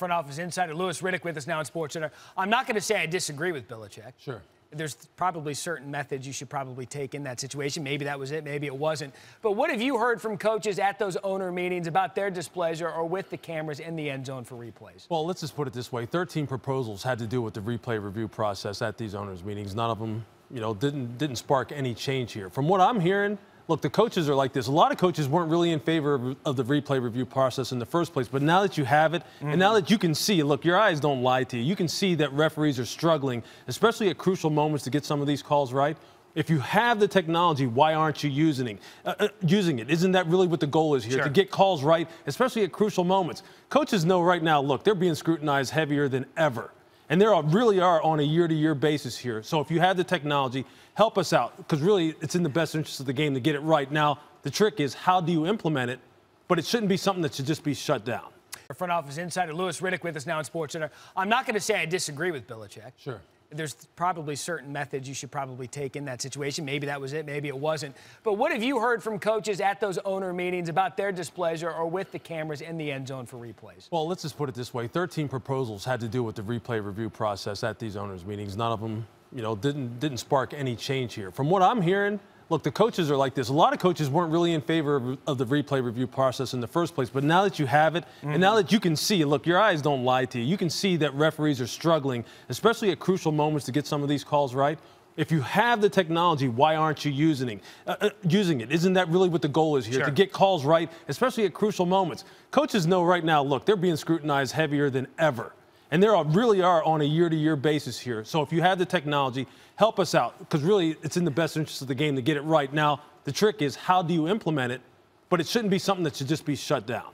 front office insider Lewis Riddick with us now in Sports Center. I'm not going to say I disagree with Belichick. Sure. There's probably certain methods you should probably take in that situation. Maybe that was it, maybe it wasn't. But what have you heard from coaches at those owner meetings about their displeasure or with the cameras in the end zone for replays? Well, let's just put it this way 13 proposals had to do with the replay review process at these owners' meetings. None of them, you know, didn't, didn't spark any change here. From what I'm hearing, look, the coaches are like this. A lot of coaches weren't really in favor of, of the replay review process in the first place, but now that you have it, mm-hmm. and now that you can see, look, your eyes don't lie to you. You can see that referees are struggling, especially at crucial moments to get some of these calls right. If you have the technology, why aren't you using it? Uh, uh, using it? Isn't that really what the goal is here? Sure. To get calls right, especially at crucial moments. Coaches know right now, look, they're being scrutinized heavier than ever. And there really are on a year to year basis here. So if you have the technology, help us out because really it's in the best interest of the game to get it right. Now, the trick is how do you implement it? But it shouldn't be something that should just be shut down. Our front office insider Lewis Riddick with us now in SportsCenter. I'm not going to say I disagree with Belichick. Sure there's probably certain methods you should probably take in that situation. Maybe that was it, maybe it wasn't. But what have you heard from coaches at those owner meetings about their displeasure or with the cameras in the end zone for replays? Well, let's just put it this way 13 proposals had to do with the replay review process at these owners' meetings. None of them, you know, didn't, didn't spark any change here. From what I'm hearing, look, the coaches are like this. A lot of coaches weren't really in favor of, of the replay review process in the first place, but now that you have it, mm-hmm. and now that you can see, look, your eyes don't lie to you. You can see that referees are struggling, especially at crucial moments to get some of these calls right. If you have the technology, why aren't you using it? Uh, uh, using it? Isn't that really what the goal is here? Sure. To get calls right, especially at crucial moments. Coaches know right now, look, they're being scrutinized heavier than ever. And there are, really are on a year to year basis here. So if you have the technology, help us out because really it's in the best interest of the game to get it right. Now, the trick is how do you implement it? But it shouldn't be something that should just be shut down.